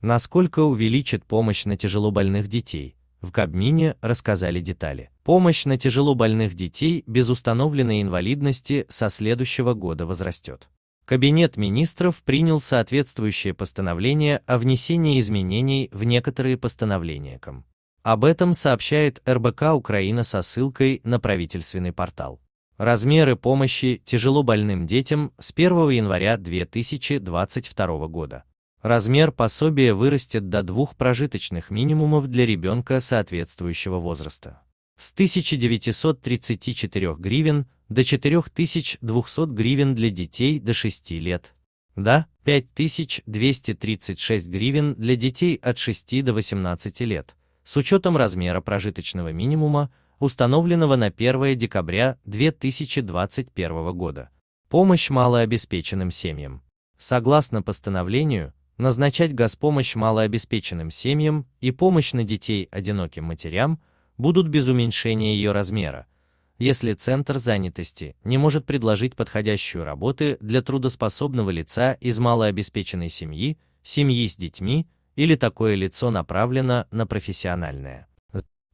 Насколько увеличит помощь на тяжелобольных детей? В Кабмине рассказали детали. Помощь на тяжелобольных детей без установленной инвалидности со следующего года возрастет. Кабинет министров принял соответствующее постановление о внесении изменений в некоторые постановления КОМ. Об этом сообщает РБК Украина со ссылкой на правительственный портал. Размеры помощи тяжелобольным детям с 1 января 2022 года. Размер пособия вырастет до двух прожиточных минимумов для ребенка соответствующего возраста. С 1934 гривен до 4200 гривен для детей до 6 лет. Да, 5236 гривен для детей от 6 до 18 лет, с учетом размера прожиточного минимума, установленного на 1 декабря 2021 года. Помощь малообеспеченным семьям. Согласно постановлению, назначать госпомощь малообеспеченным семьям и помощь на детей одиноким матерям будут без уменьшения ее размера, если центр занятости не может предложить подходящую работу для трудоспособного лица из малообеспеченной семьи, семьи с детьми или такое лицо направлено на профессиональное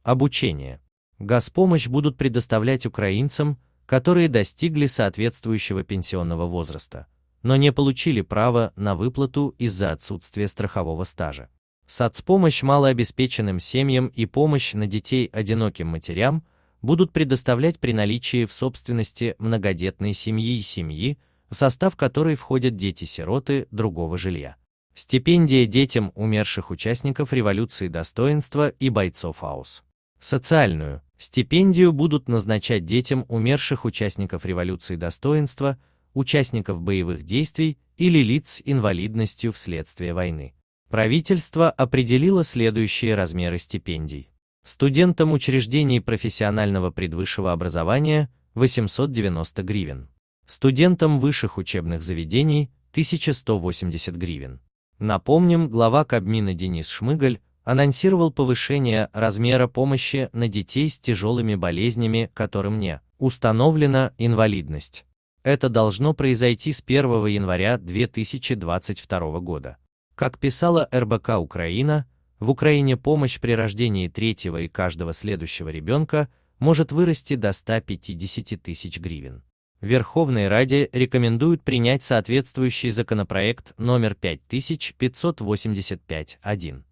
обучение. Госпомощь будут предоставлять украинцам, которые достигли соответствующего пенсионного возраста – но не получили право на выплату из-за отсутствия страхового стажа. Соцпомощь малообеспеченным семьям и помощь на детей одиноким матерям будут предоставлять при наличии в собственности многодетной семьи и семьи, в состав которой входят дети-сироты другого жилья. Стипендия детям умерших участников революции достоинства и бойцов АУС. Социальную стипендию будут назначать детям умерших участников революции достоинства – участников боевых действий или лиц с инвалидностью вследствие войны. Правительство определило следующие размеры стипендий. Студентам учреждений профессионального предвысшего образования – 890 гривен. Студентам высших учебных заведений – 1180 гривен. Напомним, глава Кабмина Денис Шмыгаль анонсировал повышение размера помощи на детей с тяжелыми болезнями, которым не установлена инвалидность. Это должно произойти с 1 января 2022 года. Как писала РБК Украина, в Украине помощь при рождении третьего и каждого следующего ребенка может вырасти до 150 тысяч гривен. Верховной Раде рекомендуют принять соответствующий законопроект номер 5585-1.